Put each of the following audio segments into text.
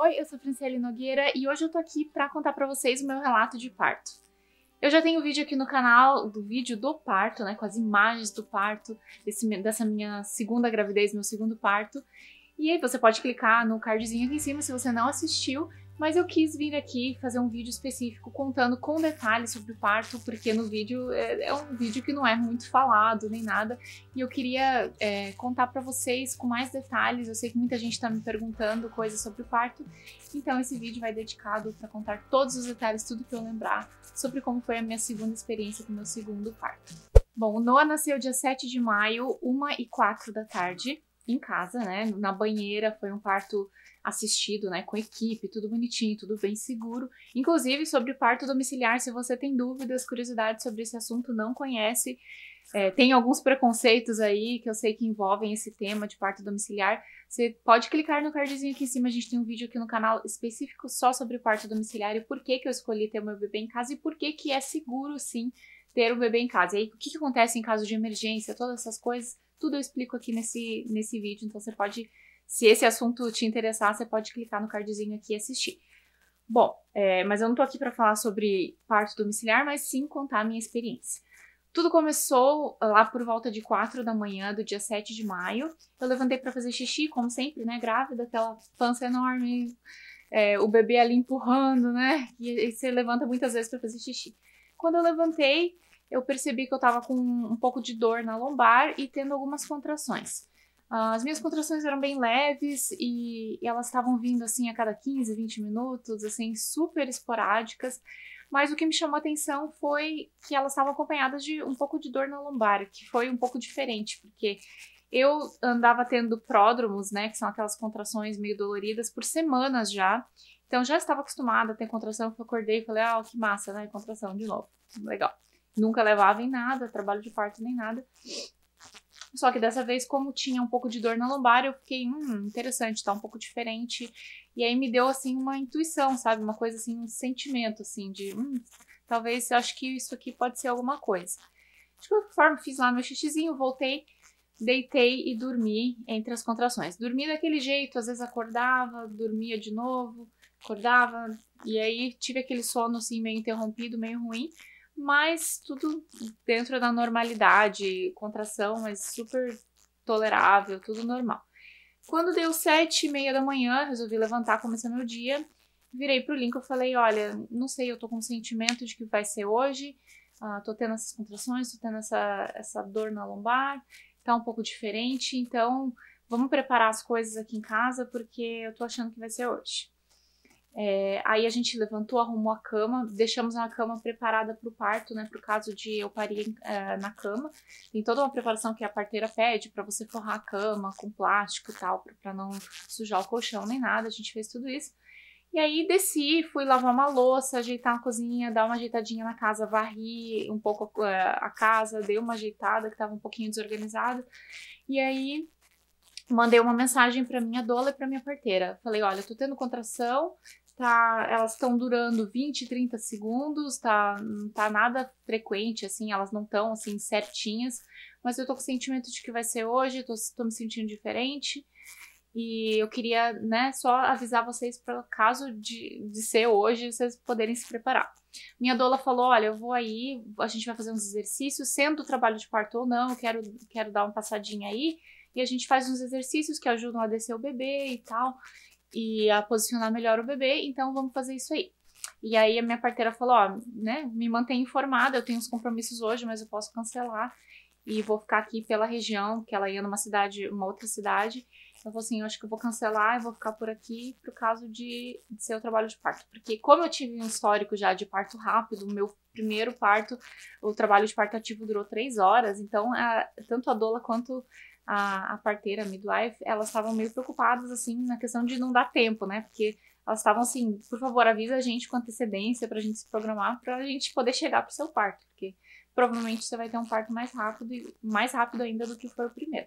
Oi, eu sou Franciele Nogueira e hoje eu tô aqui para contar para vocês o meu relato de parto. Eu já tenho vídeo aqui no canal do vídeo do parto, né, com as imagens do parto, desse, dessa minha segunda gravidez, meu segundo parto. E aí você pode clicar no cardzinho aqui em cima se você não assistiu mas eu quis vir aqui fazer um vídeo específico contando com detalhes sobre o parto, porque no vídeo é, é um vídeo que não é muito falado nem nada, e eu queria é, contar para vocês com mais detalhes. Eu sei que muita gente está me perguntando coisas sobre o parto, então esse vídeo vai dedicado para contar todos os detalhes, tudo que eu lembrar sobre como foi a minha segunda experiência com o meu segundo parto. Bom, o Noah nasceu dia 7 de maio, 1 e 4 da tarde, em casa, né? Na banheira, foi um parto assistido, né, com equipe, tudo bonitinho, tudo bem seguro. Inclusive sobre parto domiciliar, se você tem dúvidas, curiosidades sobre esse assunto, não conhece, é, tem alguns preconceitos aí que eu sei que envolvem esse tema de parto domiciliar. Você pode clicar no cardzinho aqui em cima, a gente tem um vídeo aqui no canal específico só sobre parto domiciliar e por que, que eu escolhi ter o meu bebê em casa e por que, que é seguro sim ter o bebê em casa. E aí, o que, que acontece em caso de emergência, todas essas coisas, tudo eu explico aqui nesse, nesse vídeo, então você pode se esse assunto te interessar, você pode clicar no cardzinho aqui e assistir. Bom, é, mas eu não tô aqui para falar sobre parto domiciliar, mas sim contar a minha experiência. Tudo começou lá por volta de 4 da manhã do dia 7 de maio. Eu levantei para fazer xixi, como sempre, né? Grávida, aquela pança enorme, é, o bebê ali empurrando, né? E, e você levanta muitas vezes para fazer xixi. Quando eu levantei, eu percebi que eu tava com um pouco de dor na lombar e tendo algumas contrações. Ah, as minhas contrações eram bem leves e, elas estavam vindo assim a cada 15, 20 minutos, assim, super esporádicas. Mas o que me chamou a atenção foi que elas estavam acompanhadas de um pouco de dor na lombar, que foi um pouco diferente, porque eu andava tendo pródromos, né, que são aquelas contrações meio doloridas, por semanas já. Então já estava acostumada a ter contração, eu acordei e falei, ah, que massa, né, contração de novo, legal. Nunca levava em nada, trabalho de parto nem nada. Só que dessa vez, como tinha um pouco de dor na lombar, eu fiquei, hum, interessante, tá um pouco diferente. E aí me deu, assim, uma intuição, sabe? Uma coisa, assim, um sentimento, assim, de, hum, talvez, acho que isso aqui pode ser alguma coisa. De qualquer forma, fiz lá meu xixizinho, voltei, deitei e dormi entre as contrações. Dormi daquele jeito, às vezes acordava, dormia de novo, acordava, e aí tive aquele sono, assim, meio interrompido, meio ruim mas tudo dentro da normalidade, contração, mas super tolerável, tudo normal. Quando deu sete e meia da manhã, resolvi levantar, começar meu dia, virei pro Lincoln e falei, olha, não sei, eu tô com um sentimento de que vai ser hoje, uh, tô tendo essas contrações, tô tendo essa, essa dor na lombar, tá um pouco diferente, então vamos preparar as coisas aqui em casa, porque eu tô achando que vai ser hoje. É, aí a gente levantou, arrumou a cama, deixamos a cama preparada para o parto, né? Para o caso de eu parir é, na cama. Tem toda uma preparação que a parteira pede para você forrar a cama com plástico e tal, para não sujar o colchão nem nada. A gente fez tudo isso. E aí desci, fui lavar uma louça, ajeitar a cozinha, dar uma ajeitadinha na casa, varri um pouco a é, casa, dei uma ajeitada que estava um pouquinho desorganizada. E aí mandei uma mensagem para minha doula e para minha parteira. Falei, olha, tô tendo contração, tá, elas estão durando 20, 30 segundos, tá, não tá nada frequente, assim, elas não estão, assim, certinhas, mas eu tô com o sentimento de que vai ser hoje, tô, tô me sentindo diferente, e eu queria, né, só avisar vocês para caso de, de ser hoje, vocês poderem se preparar. Minha doula falou: olha, eu vou aí, a gente vai fazer uns exercícios, sendo trabalho de parto ou não, eu quero, quero dar uma passadinha aí, e a gente faz uns exercícios que ajudam a descer o bebê e tal e a posicionar melhor o bebê, então vamos fazer isso aí. E aí a minha parteira falou, ó, né, me mantém informada, eu tenho os compromissos hoje, mas eu posso cancelar e vou ficar aqui pela região, que ela ia numa cidade, uma outra cidade. Ela falou assim, eu acho que eu vou cancelar e vou ficar por aqui pro caso de, de ser o trabalho de parto. Porque como eu tive um histórico já de parto rápido, o meu primeiro parto, o trabalho de parto ativo durou três horas, então a, tanto a doula quanto a, a parteira, a midwife, elas estavam meio preocupadas, assim, na questão de não dar tempo, né? Porque elas estavam assim, por favor, avisa a gente com antecedência pra gente se programar, pra gente poder chegar pro seu parto, porque provavelmente você vai ter um parto mais rápido, mais rápido ainda do que foi o primeiro.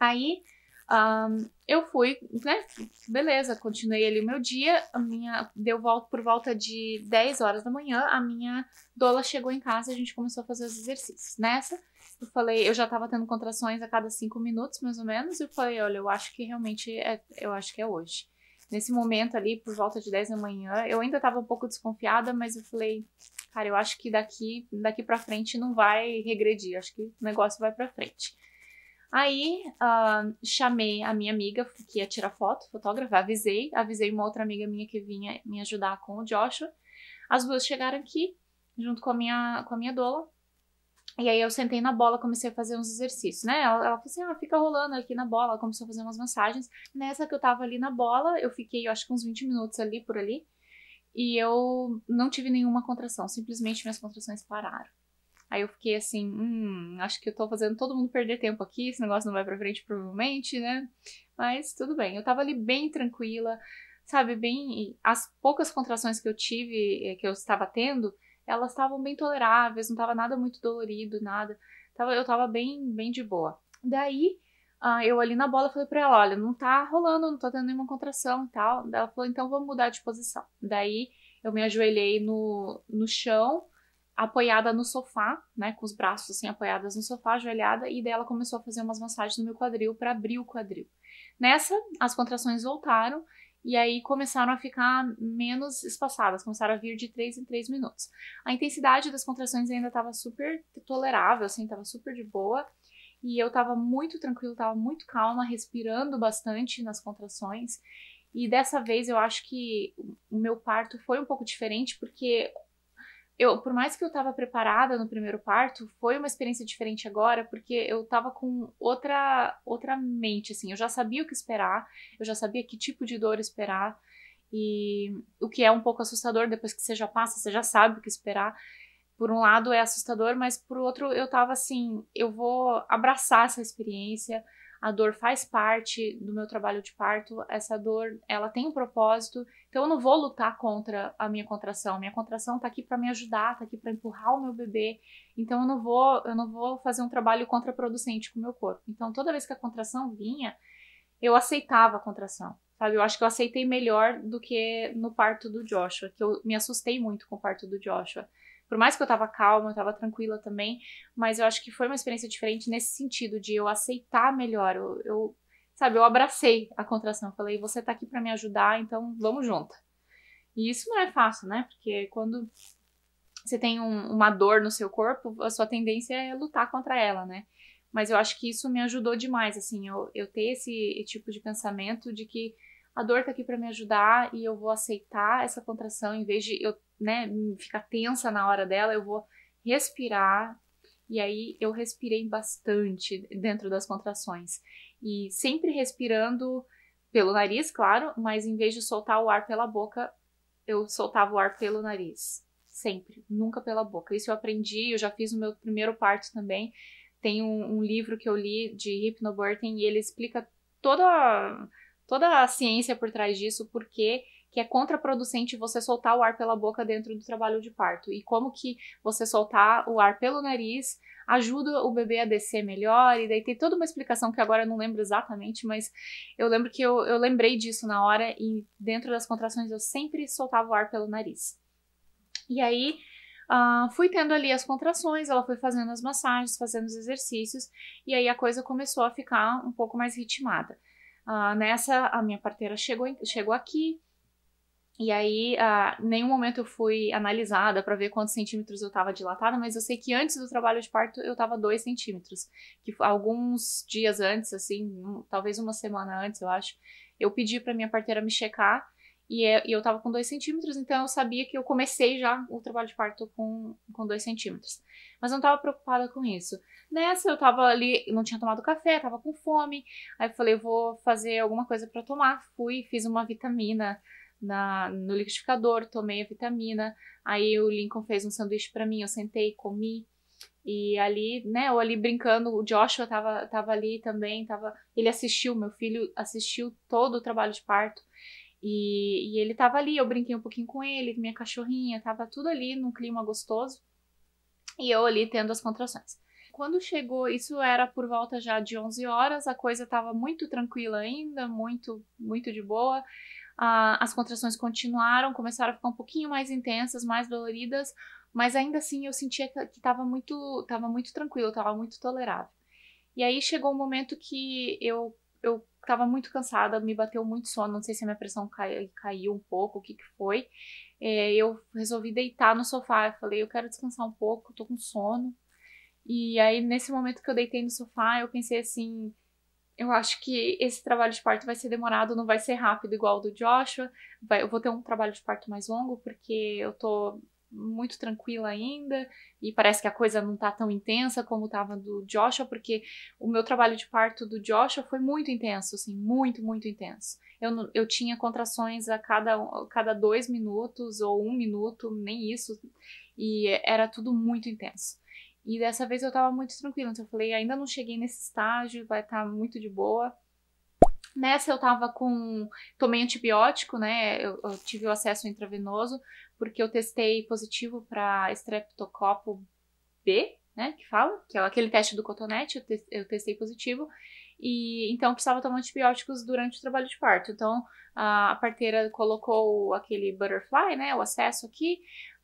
Aí, um, eu fui, né? Beleza, continuei ali o meu dia. A minha deu volta por volta de 10 horas da manhã. A minha dola chegou em casa, a gente começou a fazer os exercícios. Nessa, eu falei, eu já tava tendo contrações a cada cinco minutos, mais ou menos, e eu falei, olha, eu acho que realmente é, eu acho que é hoje. Nesse momento ali, por volta de 10 da manhã, eu ainda tava um pouco desconfiada, mas eu falei, cara, eu acho que daqui, daqui para frente não vai regredir, acho que o negócio vai para frente. Aí uh, chamei a minha amiga que ia tirar foto, fotógrafa, avisei, avisei uma outra amiga minha que vinha me ajudar com o Joshua. As duas chegaram aqui junto com a minha com a minha dola e aí eu sentei na bola, comecei a fazer uns exercícios, né? Ela, ela falou assim, ah, fica rolando aqui na bola, começou a fazer umas massagens. Nessa que eu tava ali na bola, eu fiquei, eu acho que uns 20 minutos ali, por ali, e eu não tive nenhuma contração, simplesmente minhas contrações pararam. Aí eu fiquei assim, hum, acho que eu tô fazendo todo mundo perder tempo aqui, esse negócio não vai pra frente provavelmente, né? Mas tudo bem, eu tava ali bem tranquila, sabe, bem... As poucas contrações que eu tive, eh, que eu estava tendo, elas estavam bem toleráveis, não estava nada muito dolorido, nada. Tava, eu estava bem, bem de boa. Daí, uh, eu ali na bola falei para ela, olha, não tá rolando, não tô tá tendo nenhuma contração e tal. Daí ela falou, então vamos mudar de posição. Daí, eu me ajoelhei no, no chão, apoiada no sofá, né, com os braços assim apoiados no sofá, ajoelhada, e daí ela começou a fazer umas massagens no meu quadril para abrir o quadril. Nessa, as contrações voltaram e aí começaram a ficar menos espaçadas, começaram a vir de 3 em 3 minutos. A intensidade das contrações ainda estava super tolerável, assim, estava super de boa, e eu estava muito tranquila, estava muito calma, respirando bastante nas contrações. E dessa vez eu acho que o meu parto foi um pouco diferente, porque eu, por mais que eu estava preparada no primeiro parto, foi uma experiência diferente agora, porque eu estava com outra outra mente, assim, eu já sabia o que esperar, eu já sabia que tipo de dor esperar, e o que é um pouco assustador, depois que você já passa, você já sabe o que esperar. Por um lado é assustador, mas por outro eu estava assim, eu vou abraçar essa experiência, a dor faz parte do meu trabalho de parto, essa dor, ela tem um propósito, então eu não vou lutar contra a minha contração. Minha contração tá aqui para me ajudar, tá aqui para empurrar o meu bebê. Então eu não vou, eu não vou fazer um trabalho contraproducente com o meu corpo. Então toda vez que a contração vinha, eu aceitava a contração. Sabe, eu acho que eu aceitei melhor do que no parto do Joshua, que eu me assustei muito com o parto do Joshua. Por mais que eu tava calma, eu tava tranquila também, mas eu acho que foi uma experiência diferente nesse sentido de eu aceitar melhor. Eu, eu sabe, eu abracei a contração. Falei, você tá aqui para me ajudar, então vamos junto. E isso não é fácil, né? Porque quando você tem um, uma dor no seu corpo, a sua tendência é lutar contra ela, né? Mas eu acho que isso me ajudou demais, assim, eu, eu ter esse tipo de pensamento de que a dor tá aqui para me ajudar e eu vou aceitar essa contração em vez de eu né, ficar tensa na hora dela, eu vou respirar. E aí eu respirei bastante dentro das contrações. E sempre respirando pelo nariz, claro, mas em vez de soltar o ar pela boca, eu soltava o ar pelo nariz. Sempre, nunca pela boca. Isso eu aprendi, eu já fiz o meu primeiro parto também. Tem um, um livro que eu li de hypnobirthing e ele explica toda, toda a ciência por trás disso, porque que é contraproducente você soltar o ar pela boca dentro do trabalho de parto e como que você soltar o ar pelo nariz ajuda o bebê a descer melhor, e daí tem toda uma explicação que agora eu não lembro exatamente, mas eu lembro que eu, eu lembrei disso na hora, e dentro das contrações eu sempre soltava o ar pelo nariz. E aí Uh, fui tendo ali as contrações, ela foi fazendo as massagens, fazendo os exercícios, e aí a coisa começou a ficar um pouco mais ritmada. Uh, nessa, a minha parteira chegou, chegou aqui, e aí, em ah, nenhum momento eu fui analisada para ver quantos centímetros eu estava dilatada, mas eu sei que antes do trabalho de parto eu estava 2 centímetros. Que alguns dias antes, assim, um, talvez uma semana antes, eu acho, eu pedi para minha parteira me checar e, é, e eu estava com 2 centímetros, então eu sabia que eu comecei já o trabalho de parto com 2 com dois centímetros. Mas não estava preocupada com isso. Nessa, eu estava ali, não tinha tomado café, estava com fome, aí eu falei, vou fazer alguma coisa para tomar. Fui, fiz uma vitamina na, no liquidificador, tomei a vitamina. Aí o Lincoln fez um sanduíche para mim, eu sentei, comi. E ali, né, eu ali brincando, o Joshua tava, tava ali também, tava, ele assistiu, meu filho assistiu todo o trabalho de parto. E, e ele tava ali, eu brinquei um pouquinho com ele, minha cachorrinha, tava tudo ali num clima gostoso. E eu ali tendo as contrações. Quando chegou, isso era por volta já de 11 horas, a coisa tava muito tranquila ainda, muito, muito de boa as contrações continuaram, começaram a ficar um pouquinho mais intensas, mais doloridas, mas ainda assim eu sentia que estava muito, tava muito tranquilo, estava muito tolerável. E aí chegou um momento que eu eu estava muito cansada, me bateu muito sono, não sei se a minha pressão cai, caiu um pouco, o que que foi. É, eu resolvi deitar no sofá, eu falei, eu quero descansar um pouco, tô com sono. E aí nesse momento que eu deitei no sofá, eu pensei assim, eu acho que esse trabalho de parto vai ser demorado, não vai ser rápido igual o do Joshua. Vai, eu vou ter um trabalho de parto mais longo, porque eu tô muito tranquila ainda e parece que a coisa não tá tão intensa como tava do Joshua, porque o meu trabalho de parto do Joshua foi muito intenso, assim, muito, muito intenso. Eu, eu tinha contrações a cada, a cada dois minutos ou um minuto, nem isso, e era tudo muito intenso. E dessa vez eu tava muito tranquila, então eu falei, ainda não cheguei nesse estágio, vai estar tá muito de boa. Nessa eu tava com. Tomei antibiótico, né? Eu, eu tive o acesso intravenoso, porque eu testei positivo para estreptocopo B, né? Que fala, que é aquele teste do cotonete, eu, te, eu testei positivo. E então precisava tomar antibióticos durante o trabalho de parto. Então a parteira colocou aquele butterfly, né? O acesso aqui.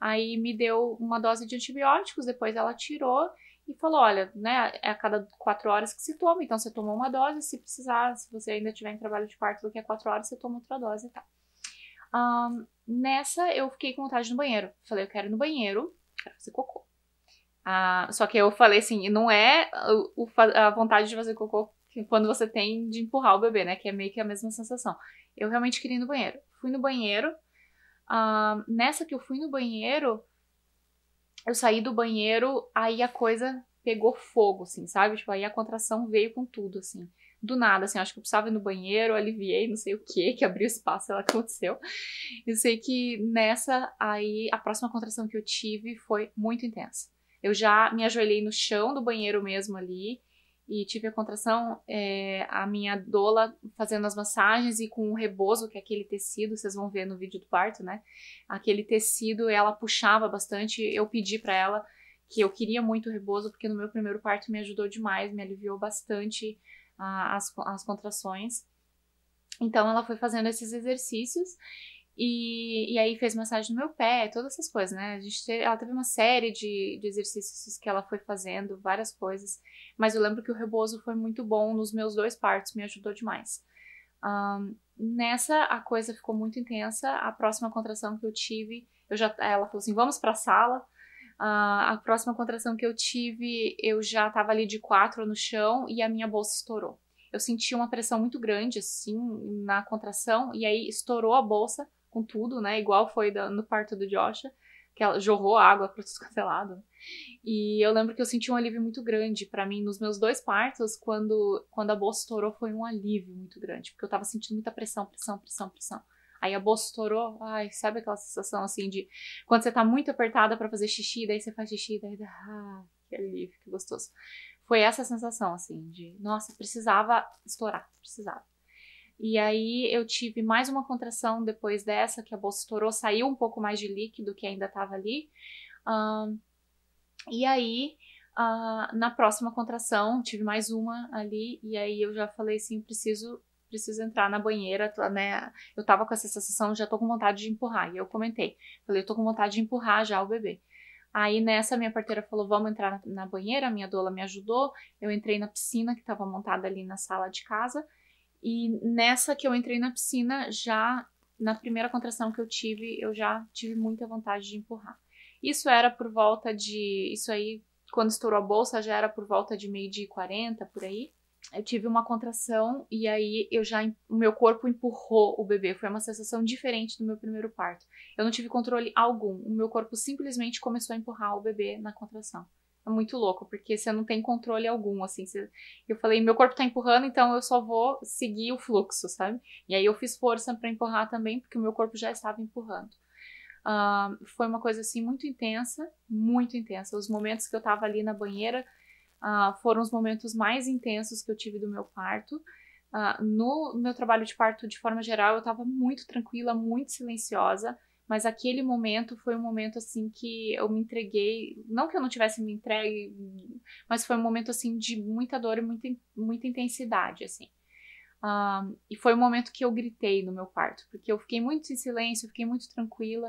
Aí me deu uma dose de antibióticos, depois ela tirou e falou: olha, né, é a cada quatro horas que se toma, então você tomou uma dose, se precisar, se você ainda tiver em trabalho de parto que a quatro horas, você toma outra dose e tá. tal. Um, nessa, eu fiquei com vontade no banheiro. Falei, eu quero ir no banheiro, quero fazer cocô. Ah, só que eu falei assim, não é o, a vontade de fazer cocô quando você tem de empurrar o bebê, né? Que é meio que a mesma sensação. Eu realmente queria ir no banheiro. Fui no banheiro, Uh, nessa que eu fui no banheiro, eu saí do banheiro, aí a coisa pegou fogo, assim, sabe? Tipo, aí a contração veio com tudo, assim. Do nada, assim, acho que eu precisava ir no banheiro, aliviei, não sei o que, que abriu espaço, ela aconteceu. Eu sei que nessa, aí, a próxima contração que eu tive foi muito intensa. Eu já me ajoelhei no chão do banheiro mesmo ali, e tive a contração, é, a minha doula fazendo as massagens e com o rebozo, que é aquele tecido, vocês vão ver no vídeo do parto, né? Aquele tecido, ela puxava bastante. Eu pedi para ela que eu queria muito o rebozo, porque no meu primeiro parto me ajudou demais, me aliviou bastante a, as, as contrações. Então ela foi fazendo esses exercícios e, e aí fez massagem no meu pé, todas essas coisas, né? A gente teve, ela teve uma série de, de exercícios que ela foi fazendo, várias coisas. Mas eu lembro que o rebozo foi muito bom nos meus dois partos, me ajudou demais. Um, nessa, a coisa ficou muito intensa. A próxima contração que eu tive, eu já, ela falou assim: vamos pra sala. Uh, a próxima contração que eu tive, eu já tava ali de quatro no chão e a minha bolsa estourou. Eu senti uma pressão muito grande, assim, na contração, e aí estourou a bolsa com tudo, né? Igual foi no parto do Joshua, que ela jorrou água para tudo cancelado. É e eu lembro que eu senti um alívio muito grande para mim nos meus dois partos, quando, quando a bolsa estourou, foi um alívio muito grande, porque eu tava sentindo muita pressão, pressão, pressão, pressão. Aí a bolsa estourou, ai, sabe aquela sensação assim de quando você tá muito apertada para fazer xixi, daí você faz xixi, daí ah, que alívio, que gostoso. Foi essa sensação assim de, nossa, precisava estourar, precisava. E aí eu tive mais uma contração depois dessa, que a bolsa estourou, saiu um pouco mais de líquido que ainda estava ali. Uh, e aí, uh, na próxima contração, tive mais uma ali, e aí eu já falei assim, preciso preciso entrar na banheira, né? Eu tava com essa sensação, já tô com vontade de empurrar. E eu comentei, falei, eu tô com vontade de empurrar já o bebê. Aí nessa minha parteira falou, vamos entrar na banheira, minha doula me ajudou. Eu entrei na piscina que estava montada ali na sala de casa e nessa que eu entrei na piscina, já na primeira contração que eu tive, eu já tive muita vontade de empurrar. Isso era por volta de. Isso aí, quando estourou a bolsa, já era por volta de meio de 40 por aí. Eu tive uma contração e aí eu já o meu corpo empurrou o bebê. Foi uma sensação diferente do meu primeiro parto. Eu não tive controle algum. O meu corpo simplesmente começou a empurrar o bebê na contração. É muito louco, porque você não tem controle algum, assim. Você... Eu falei, meu corpo tá empurrando, então eu só vou seguir o fluxo, sabe? E aí eu fiz força para empurrar também, porque o meu corpo já estava empurrando. Uh, foi uma coisa, assim, muito intensa, muito intensa. Os momentos que eu tava ali na banheira uh, foram os momentos mais intensos que eu tive do meu parto. Uh, no meu trabalho de parto, de forma geral, eu tava muito tranquila, muito silenciosa. Mas aquele momento foi um momento assim que eu me entreguei, não que eu não tivesse me entregue, mas foi um momento assim de muita dor e muita, muita intensidade, assim. Um, e foi o um momento que eu gritei no meu quarto, porque eu fiquei muito em silêncio, fiquei muito tranquila.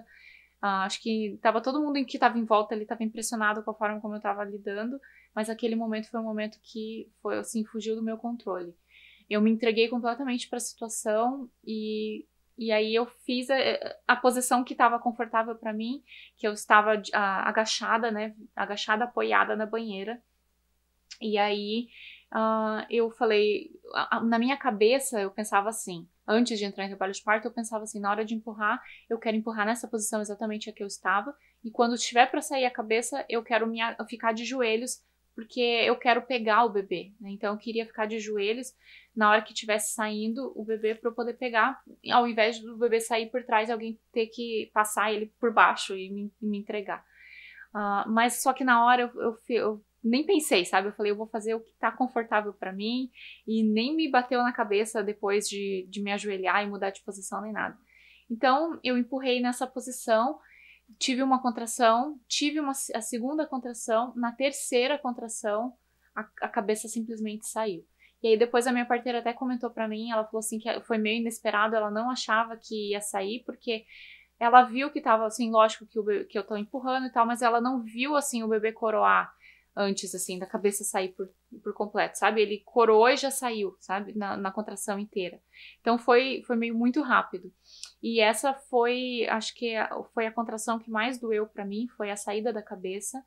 Uh, acho que tava todo mundo que estava em volta ali estava impressionado com a forma como eu estava lidando, mas aquele momento foi um momento que foi assim fugiu do meu controle. Eu me entreguei completamente para a situação e e aí eu fiz a, a posição que estava confortável para mim, que eu estava a, agachada, né? Agachada, apoiada na banheira. E aí uh, eu falei, a, na minha cabeça eu pensava assim, antes de entrar em trabalho de parto, eu pensava assim, na hora de empurrar, eu quero empurrar nessa posição exatamente a que eu estava, e quando tiver para sair a cabeça, eu quero me, ficar de joelhos porque eu quero pegar o bebê. Né? Então eu queria ficar de joelhos na hora que estivesse saindo o bebê para eu poder pegar, ao invés do bebê sair por trás e alguém ter que passar ele por baixo e me, me entregar. Uh, mas só que na hora eu, eu, eu, nem pensei, sabe? Eu falei, eu vou fazer o que tá confortável para mim e nem me bateu na cabeça depois de, de me ajoelhar e mudar de posição nem nada. Então eu empurrei nessa posição tive uma contração, tive uma, a segunda contração, na terceira contração, a, a cabeça simplesmente saiu. E aí depois a minha parteira até comentou para mim, ela falou assim que é, foi meio inesperado, ela não achava que ia sair, porque ela viu que tava assim, lógico que, o bebê, que eu tô empurrando e tal, mas ela não viu assim o bebê coroar antes, assim, da cabeça sair por, por completo, sabe? Ele coroou e já saiu, sabe? Na, na contração inteira. Então foi, foi meio muito rápido. E essa foi, acho que foi a contração que mais doeu para mim, foi a saída da cabeça,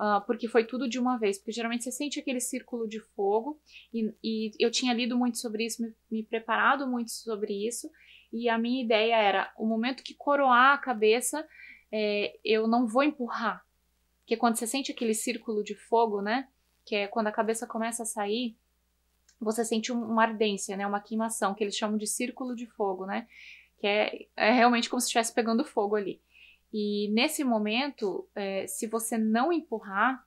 uh, porque foi tudo de uma vez. Porque geralmente você sente aquele círculo de fogo, e, e eu tinha lido muito sobre isso, me, me, preparado muito sobre isso, e a minha ideia era: o momento que coroar a cabeça, é, eu não vou empurrar. Porque quando você sente aquele círculo de fogo, né? Que é quando a cabeça começa a sair, você sente uma ardência, né? Uma queimação, que eles chamam de círculo de fogo, né? é, é realmente como se estivesse pegando fogo ali. E nesse momento, é, se você não empurrar,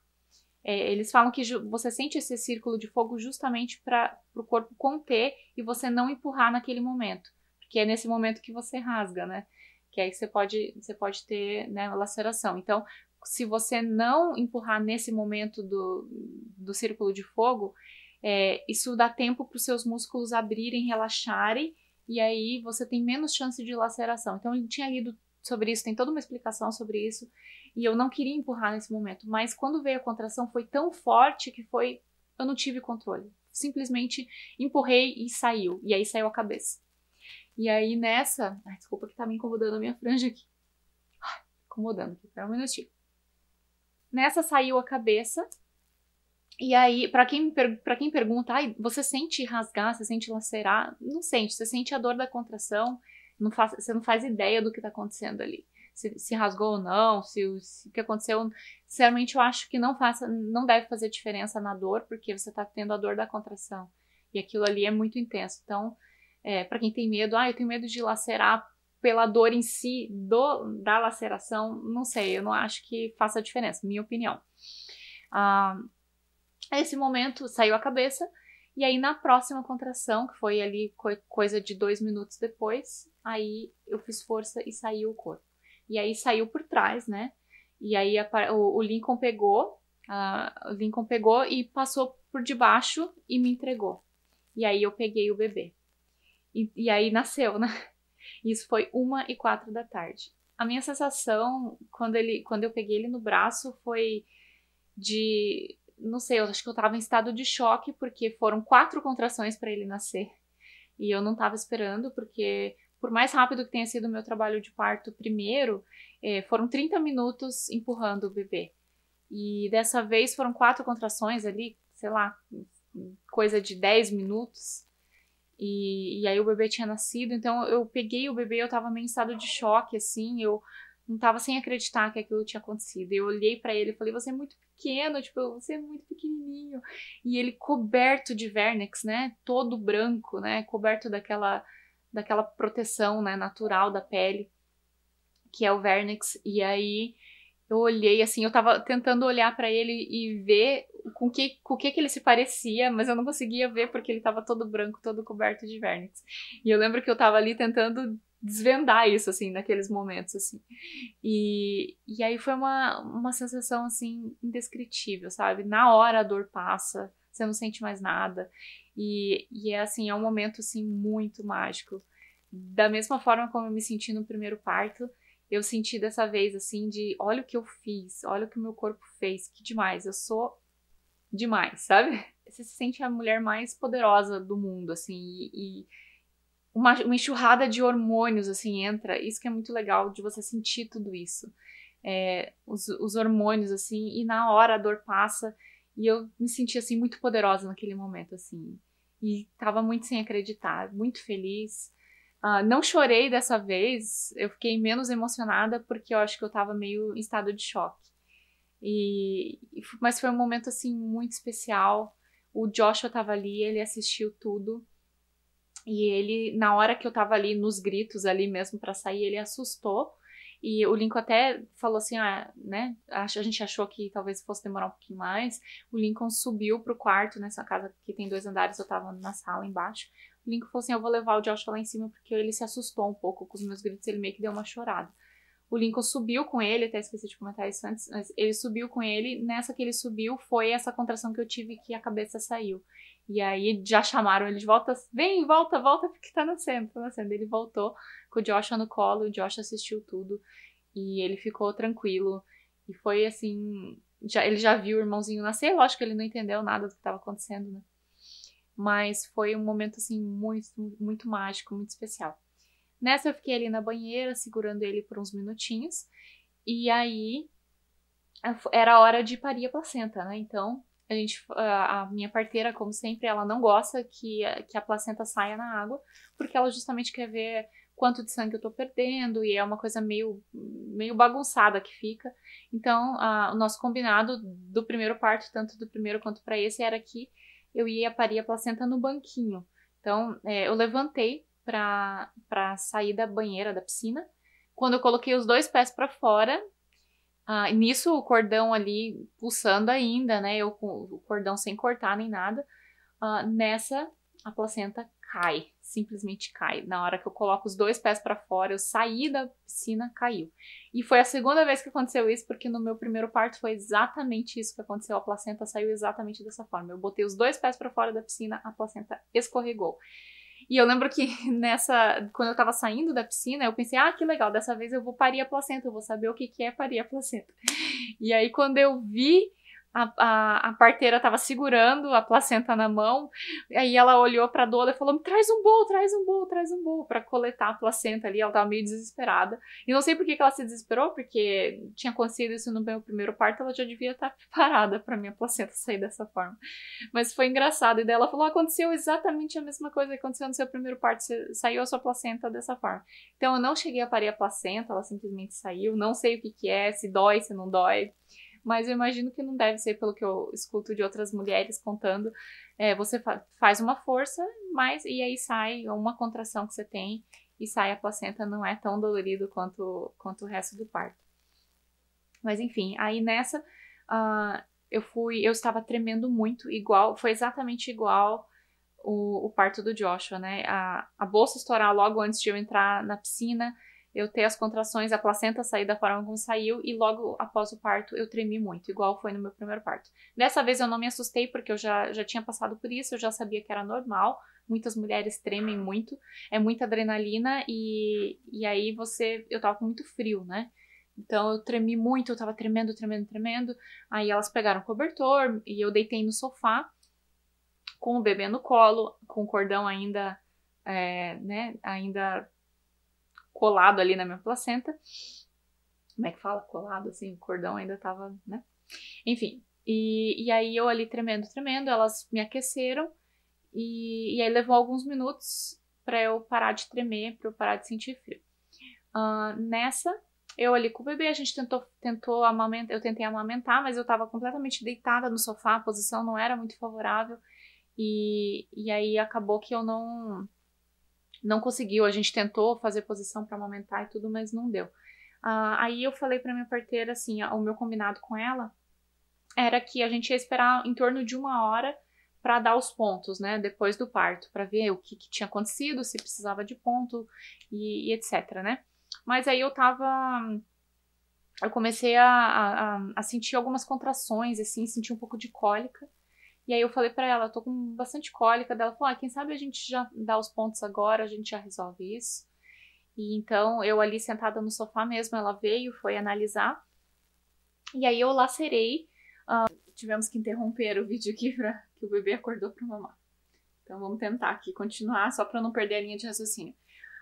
é, eles falam que você sente esse círculo de fogo justamente para o corpo conter e você não empurrar naquele momento, porque é nesse momento que você rasga, né? Que aí você pode, você pode ter né, laceração. Então, se você não empurrar nesse momento do, do círculo de fogo, é, isso dá tempo para os seus músculos abrirem, relaxarem e aí você tem menos chance de laceração. Então eu tinha lido sobre isso, tem toda uma explicação sobre isso, e eu não queria empurrar nesse momento, mas quando veio a contração foi tão forte que foi eu não tive controle. Simplesmente empurrei e saiu, e aí saiu a cabeça. E aí nessa, ai, desculpa que tá me incomodando a minha franja aqui. Ai, incomodando aqui, pera um minutinho. Nessa saiu a cabeça e aí, para quem, pra quem pergunta, ah, você sente rasgar, você sente lacerar? Não sente, você sente a dor da contração, não faz, você não faz ideia do que está acontecendo ali. Se, se, rasgou ou não, se, se o que aconteceu. Sinceramente, eu acho que não, faça, não deve fazer diferença na dor, porque você está tendo a dor da contração. E aquilo ali é muito intenso. Então, é, para quem tem medo, ah, eu tenho medo de lacerar pela dor em si do, da laceração, não sei, eu não acho que faça diferença, minha opinião. Ah, nesse é momento saiu a cabeça, e aí na próxima contração, que foi ali coisa de dois minutos depois, aí eu fiz força e saiu o corpo. E aí saiu por trás, né? E aí a, o, o, Lincoln pegou, a, o Lincoln pegou e passou por debaixo e me entregou. E aí eu peguei o bebê. E, e aí nasceu, né? Isso foi uma e quatro da tarde. A minha sensação quando ele, quando eu peguei ele no braço foi de não sei, eu acho que eu tava em estado de choque porque foram quatro contrações para ele nascer. E eu não tava esperando, porque por mais rápido que tenha sido o meu trabalho de parto primeiro, eh, foram 30 minutos empurrando o bebê. E dessa vez foram quatro contrações ali, sei lá, coisa de 10 minutos. E, e aí o bebê tinha nascido, então eu peguei o bebê, eu tava meio em estado de choque, assim, eu não tava sem acreditar que aquilo tinha acontecido. Eu olhei para ele e falei: "Você é muito pequeno, tipo, você é muito pequenininho". E ele coberto de vernex, né? Todo branco, né? Coberto daquela daquela proteção, né, natural da pele, que é o vernex. E aí eu olhei assim, eu tava tentando olhar para ele e ver com que com que que ele se parecia, mas eu não conseguia ver porque ele tava todo branco, todo coberto de vernex E eu lembro que eu tava ali tentando desvendar isso, assim, naqueles momentos, assim. E, e aí foi uma, uma sensação, assim, indescritível, sabe? Na hora a dor passa, você não sente mais nada. E, e é, assim, é um momento, assim, muito mágico. Da mesma forma como eu me senti no primeiro parto, eu senti dessa vez, assim, de olha o que eu fiz, olha o que o meu corpo fez, que demais, eu sou demais, sabe? Você se sente a mulher mais poderosa do mundo, assim, e, e uma, uma, enxurrada de hormônios assim entra. Isso que é muito legal de você sentir tudo isso. É, os, os, hormônios assim e na hora a dor passa e eu me senti assim muito poderosa naquele momento assim e tava muito sem acreditar, muito feliz. Uh, não chorei dessa vez, eu fiquei menos emocionada porque eu acho que eu tava meio em estado de choque. E, mas foi um momento assim muito especial. O Joshua estava ali, ele assistiu tudo. E ele, na hora que eu tava ali nos gritos ali mesmo para sair, ele assustou. E o Lincoln até falou assim, ah, né? A gente achou que talvez fosse demorar um pouquinho mais. O Lincoln subiu pro quarto nessa né, casa que tem dois andares, eu tava na sala embaixo. O Lincoln falou assim: Eu vou levar o Joshua lá em cima, porque ele se assustou um pouco com os meus gritos, ele meio que deu uma chorada. O Lincoln subiu com ele, até esqueci de comentar isso antes, mas ele subiu com ele. Nessa que ele subiu, foi essa contração que eu tive que a cabeça saiu. E aí já chamaram ele de volta, vem, volta, volta, porque tá nascendo, tá nascendo. Ele voltou com o Josh no colo, o Josh assistiu tudo e ele ficou tranquilo. E foi assim, já, ele já viu o irmãozinho nascer, lógico que ele não entendeu nada do que estava acontecendo, né? Mas foi um momento assim muito, muito mágico, muito especial. Nessa eu fiquei ali na banheira segurando ele por uns minutinhos e aí era a hora de parir a placenta, né? Então a gente, eh, a minha parteira, como sempre, ela não gosta que, que a placenta saia na água, porque ela justamente quer ver quanto de sangue eu tô perdendo, e é uma coisa meio, meio bagunçada que fica. Então, a, o nosso combinado do primeiro parto, tanto do primeiro quanto para esse, era que eu ia parir a placenta no banquinho. Então, é, eu levantei para sair da banheira, da piscina. Quando eu coloquei os dois pés para fora, ah, nisso, o cordão ali pulsando ainda, né? Eu com o cordão sem cortar nem nada. Ah, nessa, a placenta cai, simplesmente cai. Na hora que eu coloco os dois pés para fora, eu saí da piscina, caiu. E foi a segunda vez que aconteceu isso, porque no meu primeiro parto foi exatamente isso que aconteceu. A placenta saiu exatamente dessa forma. Eu botei os dois pés para fora da piscina, a placenta escorregou. E eu lembro que nessa, quando eu tava saindo da piscina, eu pensei, ah, que legal, dessa vez eu vou parir a placenta, eu vou saber o que, que é parir a placenta. E aí quando eu vi a, a, a parteira estava segurando a placenta na mão, aí ela olhou para a doula e falou: traz um bolo, traz um bolo, traz um bolo, para coletar a placenta ali. Ela estava meio desesperada. E não sei por que, que ela se desesperou, porque tinha acontecido isso no meu primeiro parto, ela já devia estar tá preparada para minha placenta sair dessa forma. Mas foi engraçado. E daí ela falou: aconteceu exatamente a mesma coisa que aconteceu no seu primeiro parto, saiu a sua placenta dessa forma. Então eu não cheguei a parir a placenta, ela simplesmente saiu. Não sei o que, que é, se dói, se não dói. Mas eu imagino que não deve ser pelo que eu escuto de outras mulheres contando. É, você fa faz uma força, mas e aí sai uma contração que você tem e sai a placenta, não é tão dolorido quanto, quanto o resto do parto. Mas enfim, aí nessa uh, eu fui, eu estava tremendo muito, igual, foi exatamente igual o, o parto do Joshua, né? A, a bolsa estourar logo antes de eu entrar na piscina eu ter as contrações, a placenta sair da forma como saiu e logo após o parto eu tremi muito, igual foi no meu primeiro parto. Dessa vez eu não me assustei porque eu já, já tinha passado por isso, eu já sabia que era normal. Muitas mulheres tremem muito, é muita adrenalina e, e aí você. Eu tava com muito frio, né? Então eu tremi muito, eu tava tremendo, tremendo, tremendo. Aí elas pegaram o cobertor e eu deitei no sofá com o bebê no colo, com o cordão ainda, é, né, ainda colado ali na minha placenta. Como é que fala? Colado, assim, o cordão ainda tava, né? Enfim, e, e aí eu ali tremendo, tremendo, elas me aqueceram e, e aí levou alguns minutos para eu parar de tremer, para eu parar de sentir frio. Uh, nessa, eu ali com o bebê, a gente tentou, tentou amamentar, eu tentei amamentar, mas eu tava completamente deitada no sofá, a posição não era muito favorável, e, e aí acabou que eu não não conseguiu. A gente tentou fazer posição para amamentar e tudo, mas não deu. Uh, aí eu falei para minha parteira assim, o meu combinado com ela era que a gente ia esperar em torno de uma hora para dar os pontos, né, depois do parto, para ver o que, que, tinha acontecido, se precisava de ponto e, e, etc, né. Mas aí eu tava, eu comecei a, a, a sentir algumas contrações, assim, senti um pouco de cólica e aí eu falei para ela, tô com bastante cólica dela, falou, ah, quem sabe a gente já dá os pontos agora, a gente já resolve isso. E então eu ali sentada no sofá mesmo, ela veio, foi analisar. E aí eu lacerei, uh, tivemos que interromper o vídeo aqui para que o bebê acordou para mamar. Então vamos tentar aqui continuar só para não perder a linha de raciocínio.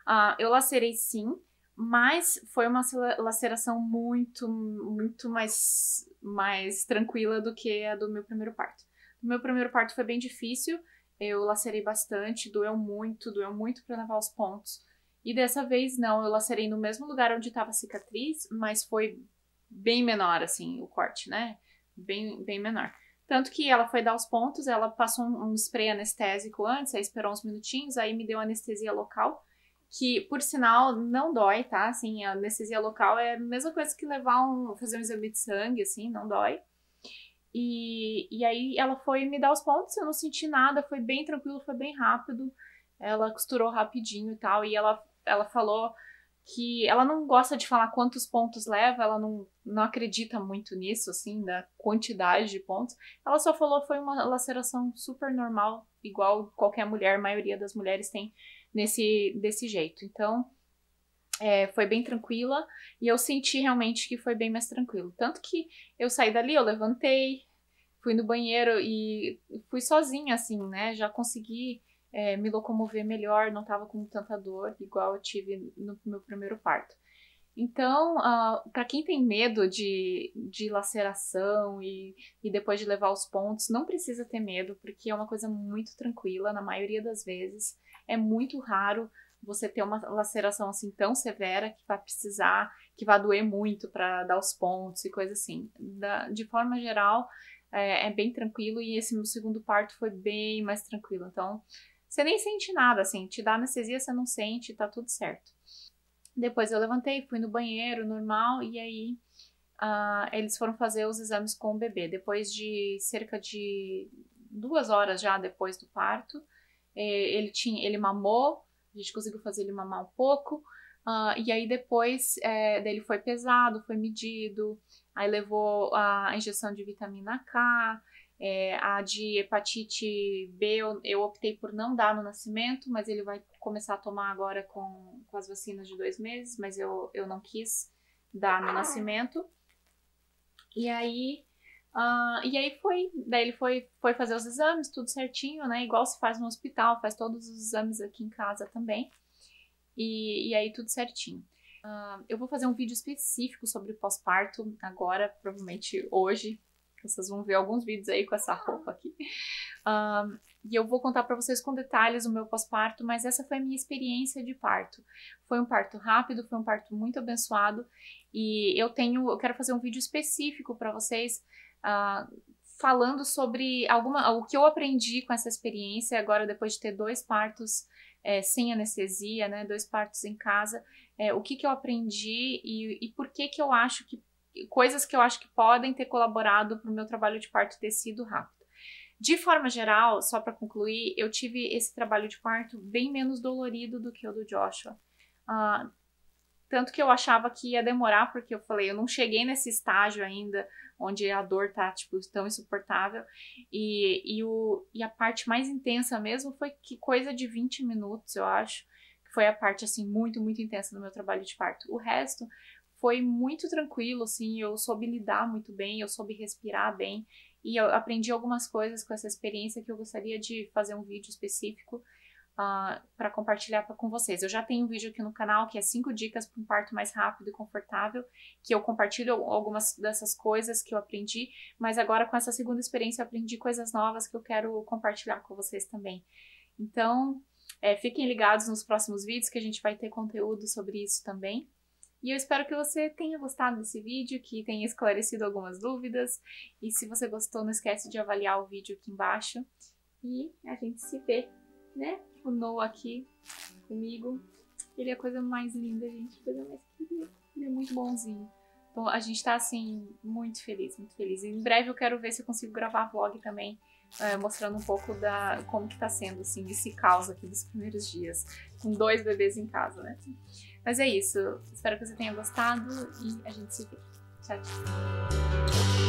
Uh, eu lacerei sim, mas foi uma laceração muito, muito mais, mais tranquila do que a do meu primeiro parto. Meu primeiro parto foi bem difícil, eu lacerei bastante, doeu muito, doeu muito para lavar os pontos. E dessa vez não, eu lacerei no mesmo lugar onde estava a cicatriz, mas foi bem menor assim o corte, né? Bem, bem menor. Tanto que ela foi dar os pontos, ela passou um, um spray anestésico antes, aí esperou uns minutinhos, aí me deu anestesia local, que por sinal não dói, tá? Assim, a anestesia local é a mesma coisa que levar um fazer um exame de sangue, assim, não dói. E, e aí ela foi me dar os pontos, eu não senti nada, foi bem tranquilo, foi bem rápido. Ela costurou rapidinho e tal, e ela, ela falou que ela não gosta de falar quantos pontos leva, ela não, não acredita muito nisso, assim, da quantidade de pontos. Ela só falou foi uma laceração super normal, igual qualquer mulher, a maioria das mulheres tem nesse desse jeito. Então, é, foi bem tranquila e eu senti realmente que foi bem mais tranquilo. Tanto que eu saí dali, eu levantei, fui no banheiro e fui sozinha, assim, né? Já consegui é, me locomover melhor, não tava com tanta dor, igual eu tive no meu primeiro parto. Então, uh, ah, para quem tem medo de, de laceração e, e depois de levar os pontos, não precisa ter medo, porque é uma coisa muito tranquila, na maioria das vezes. É muito raro você ter uma laceração assim tão severa que vai precisar, que vai doer muito para dar os pontos e coisa assim. Da, de forma geral, é, é, bem tranquilo e esse meu segundo parto foi bem mais tranquilo. Então, você nem sente nada, assim, te dá anestesia, você não sente, tá tudo certo. Depois eu levantei, fui no banheiro normal e aí uh, eles foram fazer os exames com o bebê. Depois de cerca de duas horas já depois do parto, é, ele tinha, ele mamou, a gente conseguiu fazer ele mamar um pouco. Uh, e aí depois é, dele foi pesado, foi medido, aí levou a injeção de vitamina K, é, a de hepatite B eu, eu, optei por não dar no nascimento, mas ele vai começar a tomar agora com, com as vacinas de dois meses, mas eu, eu não quis dar no nascimento. E aí, uh, e aí foi, daí ele foi, foi fazer os exames, tudo certinho, né? Igual se faz no hospital, faz todos os exames aqui em casa também. E, e aí tudo certinho. Ah, eu vou fazer um vídeo específico sobre pós-parto agora, provavelmente hoje. Vocês vão ver alguns vídeos aí com essa roupa aqui. Ah, e eu vou contar para vocês com detalhes o meu pós-parto, mas essa foi a minha experiência de parto. Foi um parto rápido, foi um parto muito abençoado. E eu tenho, eu quero fazer um vídeo específico para vocês. Uh, falando sobre alguma, o que eu aprendi com essa experiência agora depois de ter dois partos é, sem anestesia, né, dois partos em casa, é, o que, que eu aprendi e, e por que, que eu acho que coisas que eu acho que podem ter colaborado para o meu trabalho de parto ter sido rápido. De forma geral, só para concluir, eu tive esse trabalho de parto bem menos dolorido do que o do Joshua. Uh, tanto que eu achava que ia demorar, porque eu falei, eu não cheguei nesse estágio ainda, onde a dor tá, tipo, tão insuportável. E, e, o, e a parte mais intensa mesmo foi que coisa de 20 minutos, eu acho foi a parte assim muito, muito intensa do meu trabalho de parto. O resto foi muito tranquilo, assim, eu soube lidar muito bem, eu soube respirar bem e eu aprendi algumas coisas com essa experiência que eu gostaria de fazer um vídeo específico uh, ah, para compartilhar pra, com vocês. Eu já tenho um vídeo aqui no canal que é 5 dicas para um parto mais rápido e confortável, que eu compartilho algumas dessas coisas que eu aprendi, mas agora com essa segunda experiência eu aprendi coisas novas que eu quero compartilhar com vocês também. Então, é, fiquem ligados nos próximos vídeos que a gente vai ter conteúdo sobre isso também. E eu espero que você tenha gostado desse vídeo, que tenha esclarecido algumas dúvidas. E se você gostou, não esquece de avaliar o vídeo aqui embaixo. E a gente se vê, né? O Noah aqui comigo. Ele é a coisa mais linda, gente. Coisa mais querida. Ele é muito bonzinho. Então a gente tá assim, muito feliz, muito feliz. Em breve eu quero ver se eu consigo gravar vlog também é, mostrando um pouco da como que tá sendo, assim, esse caos aqui dos primeiros dias, com dois bebês em casa, né? Mas é isso. Espero que você tenha gostado e a gente se vê. Tchau, tchau.